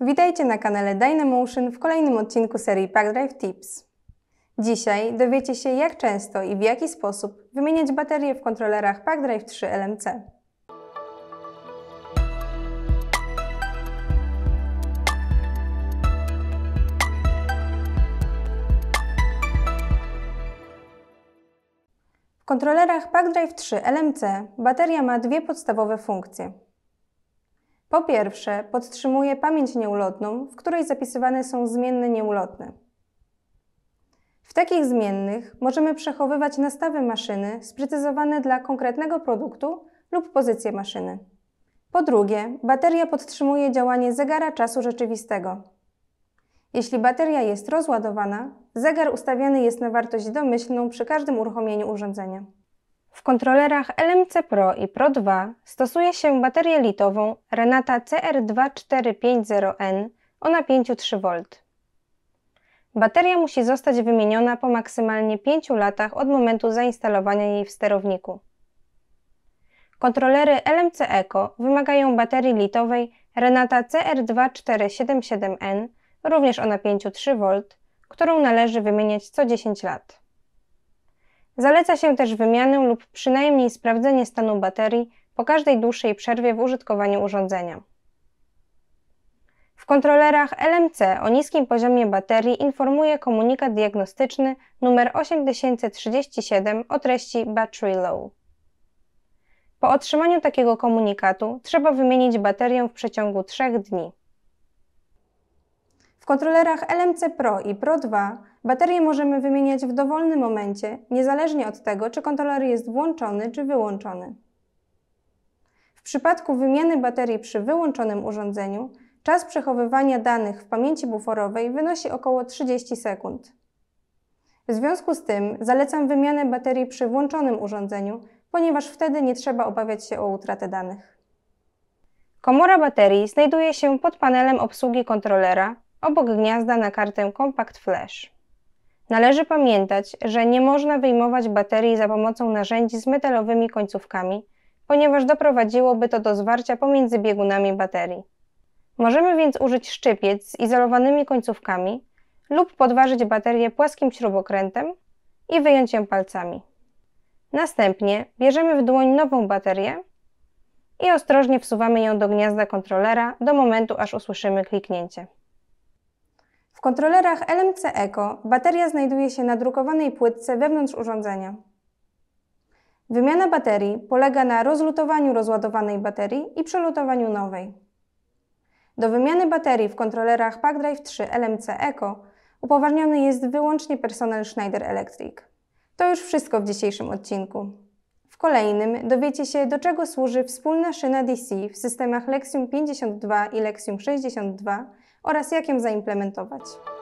Witajcie na kanale Dynamotion w kolejnym odcinku serii Parkdrive Tips. Dzisiaj dowiecie się jak często i w jaki sposób wymieniać baterie w kontrolerach Parkdrive 3 LMC. W kontrolerach PackDrive 3 LMC bateria ma dwie podstawowe funkcje – po pierwsze, podtrzymuje pamięć nieulotną, w której zapisywane są zmienne nieulotne. W takich zmiennych możemy przechowywać nastawy maszyny sprecyzowane dla konkretnego produktu lub pozycję maszyny. Po drugie, bateria podtrzymuje działanie zegara czasu rzeczywistego. Jeśli bateria jest rozładowana, zegar ustawiany jest na wartość domyślną przy każdym uruchomieniu urządzenia. W kontrolerach LMC Pro i Pro 2 stosuje się baterię litową Renata CR2450N o napięciu 3V. Bateria musi zostać wymieniona po maksymalnie 5 latach od momentu zainstalowania jej w sterowniku. Kontrolery LMC Eco wymagają baterii litowej Renata CR2477N, również o napięciu 3V, którą należy wymieniać co 10 lat. Zaleca się też wymianę lub przynajmniej sprawdzenie stanu baterii po każdej dłuższej przerwie w użytkowaniu urządzenia. W kontrolerach LMC o niskim poziomie baterii informuje komunikat diagnostyczny numer 8037 o treści Battery Low. Po otrzymaniu takiego komunikatu trzeba wymienić baterię w przeciągu 3 dni. W kontrolerach LMC Pro i Pro 2 baterie możemy wymieniać w dowolnym momencie, niezależnie od tego, czy kontroler jest włączony czy wyłączony. W przypadku wymiany baterii przy wyłączonym urządzeniu czas przechowywania danych w pamięci buforowej wynosi około 30 sekund. W związku z tym zalecam wymianę baterii przy włączonym urządzeniu, ponieważ wtedy nie trzeba obawiać się o utratę danych. Komora baterii znajduje się pod panelem obsługi kontrolera obok gniazda na kartę Compact Flash. Należy pamiętać, że nie można wyjmować baterii za pomocą narzędzi z metalowymi końcówkami, ponieważ doprowadziłoby to do zwarcia pomiędzy biegunami baterii. Możemy więc użyć szczypiec z izolowanymi końcówkami lub podważyć baterię płaskim śrubokrętem i wyjąć ją palcami. Następnie bierzemy w dłoń nową baterię i ostrożnie wsuwamy ją do gniazda kontrolera do momentu, aż usłyszymy kliknięcie. W kontrolerach LMC Eco bateria znajduje się na drukowanej płytce wewnątrz urządzenia. Wymiana baterii polega na rozlutowaniu rozładowanej baterii i przelutowaniu nowej. Do wymiany baterii w kontrolerach PackDrive 3 LMC Eco upoważniony jest wyłącznie personel Schneider Electric. To już wszystko w dzisiejszym odcinku. W kolejnym dowiecie się, do czego służy wspólna szyna DC w systemach Lexium 52 i Lexium 62 oraz jak ją zaimplementować.